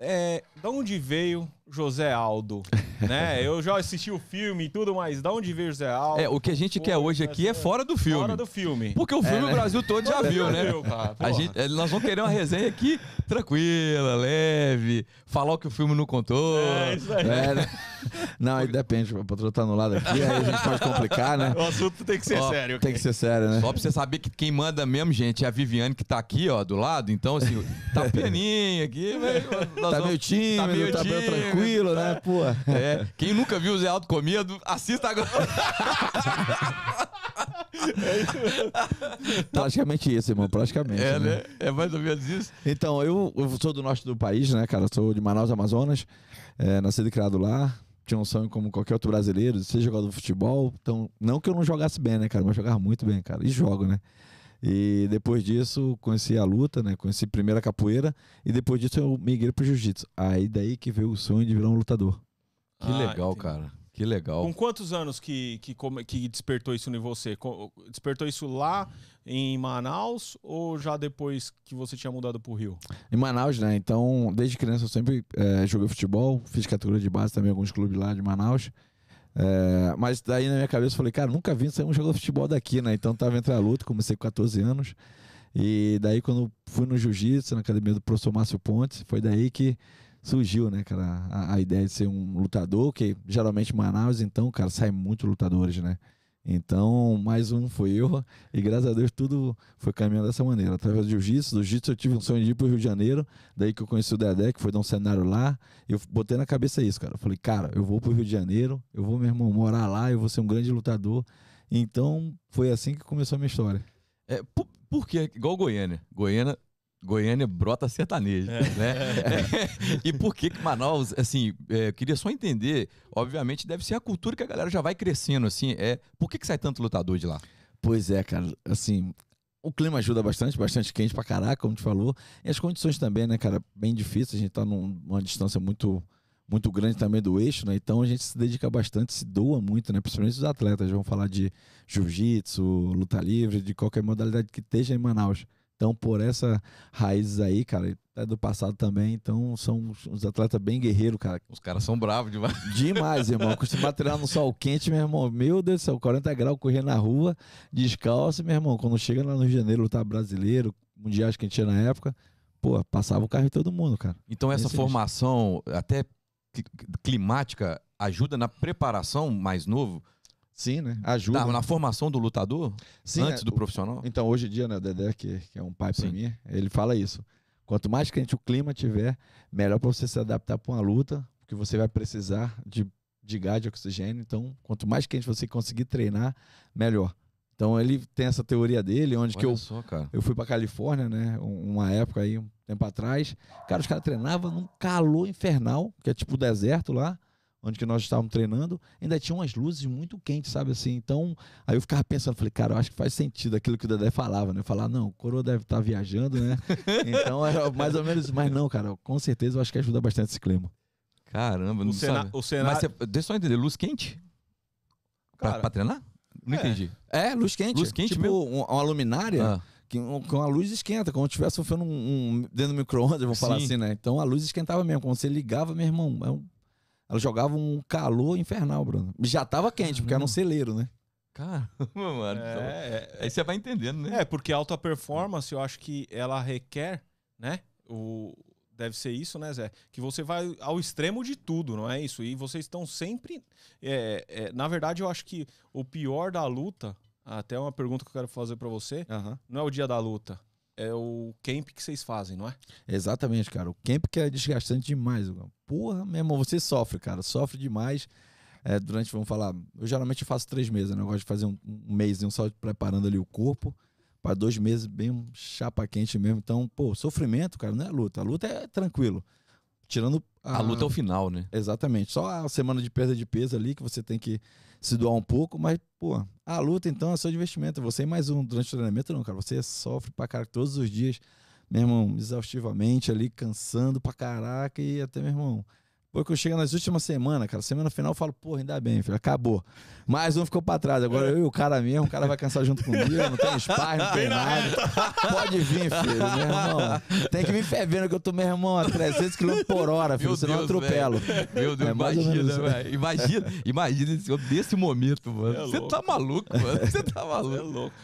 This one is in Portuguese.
é, da onde veio José Aldo? né? Eu já assisti o filme e tudo, mas da onde veio José Aldo? É, o que a gente Pô, quer hoje aqui é fora do filme. Fora do filme. Porque o filme é, né? o Brasil todo já viu, né? Viu, a ah, gente, eh, nós vamos querer uma resenha aqui tranquila, leve, falar o que o filme não contou. É, isso aí. É, né? Não, aí depende. O patrão tá no lado aqui, aí a gente pode complicar, né? O assunto tem que ser ó, sério. Tem que ser sério, né? Só pra você saber que quem manda mesmo, gente, é a Viviane que tá aqui, ó, do lado. Então, assim, tá pianinha aqui. Tá, vamos... Tá meio tímido, tá meio tá tranquilo, né? Pô. É. Quem nunca viu o Zé Alto comido, assista agora. Praticamente isso, irmão. Praticamente. É, né? né? É mais ou menos isso. Então, eu, eu, sou do norte do país, né, cara? Sou de Manaus, Amazonas. É, nascido e criado lá tinha um sonho como qualquer outro brasileiro, de ser jogador de futebol. Então, não que eu não jogasse bem, né, cara? Mas jogava muito bem, cara. E jogo, né? E depois disso, conheci a luta, né? Conheci primeiro a capoeira. E depois disso, eu migrei pro jiu-jitsu. Aí daí que veio o sonho de virar um lutador. Que ah, legal, entendi. cara. Que legal. Com quantos anos que, que, que despertou isso em você? Despertou isso lá em Manaus ou já depois que você tinha mudado para o Rio? Em Manaus, né? Então, desde criança eu sempre é, joguei futebol, fiz categoria de base também, alguns clubes lá de Manaus. É, mas daí na minha cabeça eu falei, cara, nunca vi sair um jogo de futebol daqui, né? Então tava entre a luta, comecei com 14 anos. E daí quando fui no jiu-jitsu, na academia do professor Márcio Pontes, foi daí que surgiu, né, cara, a, a, ideia de ser um lutador, que geralmente Manaus, então, cara, sai muito lutadores, né? Então, mais um foi eu, e graças a Deus tudo foi caminhando dessa maneira. Através do jiu-jitsu, do jiu-jitsu eu tive um sonho de ir pro Rio de Janeiro, daí que eu conheci o Dedé, que foi dar um cenário lá, eu botei na cabeça isso, cara. Eu falei, cara, eu vou pro Rio de Janeiro, eu vou, meu irmão, morar lá, eu vou ser um grande lutador. Então, foi assim que começou a minha história. É, por, por que, igual Goiânia, Goiânia Goiânia brota sertanejo, é. né? É. e por que que Manaus, assim, é, queria só entender, obviamente deve ser a cultura que a galera já vai crescendo, assim, é, por que que sai tanto lutador de lá? Pois é, cara, assim, o clima ajuda bastante, bastante quente pra caraca, como te falou, e as condições também, né, cara, bem difíceis. a gente tá num, numa distância muito muito grande também do eixo, né? Então a gente se dedica bastante, se doa muito, né? Principalmente os atletas, vamos falar de jiu-jitsu, luta livre, de qualquer modalidade que esteja em Manaus. Então, por essa raiz aí, cara, é do passado também. Então, são uns atletas bem guerreiros, cara. Os caras são bravos demais. Demais, irmão. Costumar treinar no sol quente, meu irmão. Meu Deus do céu, 40 graus, correr na rua, descalço, meu irmão. Quando chega lá no Rio de Janeiro, lutar brasileiro, mundial que a gente tinha na época, pô, passava o carro em todo mundo, cara. Então, essa formação, até climática, ajuda na preparação mais novo? Sim, né? Ajuda. Na, né? na, formação do lutador? Sim, antes é, do profissional? Então, hoje em dia, né, Dedé, que, que é um pai para mim, ele fala isso. Quanto mais quente o clima tiver, melhor para você se adaptar para uma luta, porque você vai precisar de, de gás de oxigênio. Então, quanto mais quente você conseguir treinar, melhor. Então, ele tem essa teoria dele, onde Olha que eu, só, eu fui para Califórnia, né? Uma época aí, um tempo atrás. Cara, os caras treinavam num calor infernal, que é tipo deserto lá onde que nós estávamos treinando, ainda tinha umas luzes muito quentes, sabe assim? Então, aí eu ficava pensando, falei, cara, eu acho que faz sentido aquilo que o Dedé falava, né? Falar, não, o coroa deve estar tá viajando, né? então era mais ou menos, mas não, cara, com certeza eu acho que ajuda bastante esse clima. Caramba, não o o cenário... Mas você, deixa eu entender, luz quente? Cara, pra, pra treinar? Não é. entendi. É, luz quente. Luz quente tipo, mesmo? uma luminária. Ah que, com a luz esquenta, como se estivesse sofrendo um, um, dentro do micro-ondas, vou falar assim, né? Então a luz esquentava mesmo. Quando você ligava, meu irmão, é um ela jogava um calor infernal, Bruno. Já tava quente, porque era um celeiro, né? Cara, mano. É, é, aí você vai entendendo, né? É, porque alta performance, eu acho que ela requer, né? O, deve ser isso, né, Zé? Que você vai ao extremo de tudo, não é isso? E vocês estão sempre. É, é, na verdade, eu acho que o pior da luta, até uma pergunta que eu quero fazer para você, uhum. não é o dia da luta, é o camp que vocês fazem, não é? Exatamente, cara. O camp que é desgastante demais. Porra, meu irmão, você sofre, cara. Sofre demais. É, durante, vamos falar, eu geralmente faço três meses, né? Eu gosto de fazer um, um mês um só preparando ali o corpo para dois meses bem chapa quente mesmo. Então, pô, sofrimento, cara, não é luta. A luta é tranquilo tirando a, a luta é o final, né? Exatamente. Só a semana de perda de peso ali que você tem que se doar um pouco, mas, pô, a luta então é só investimento. Você mais um durante o treinamento, não, cara. Você sofre pra caraca todos os dias, meu irmão, exaustivamente ali, cansando pra caraca e até, meu irmão, foi que eu chego nas últimas semanas, cara. Semana final eu falo, porra, ainda bem, filho, acabou. mais um ficou pra trás. Agora é. eu e o cara mesmo, o cara vai cansar junto comigo, não tem espaço não tem nada. Pode vir, filho, meu irmão. Tem que vir fervendo que eu tô, meu irmão, a 300 km por hora, filho, meu senão Deus, eu atropelo. Véio. Meu Deus, é, imagina, velho. Imagina, imagina desse momento, mano. É Você tá maluco, mano. Você tá é maluco. É louco.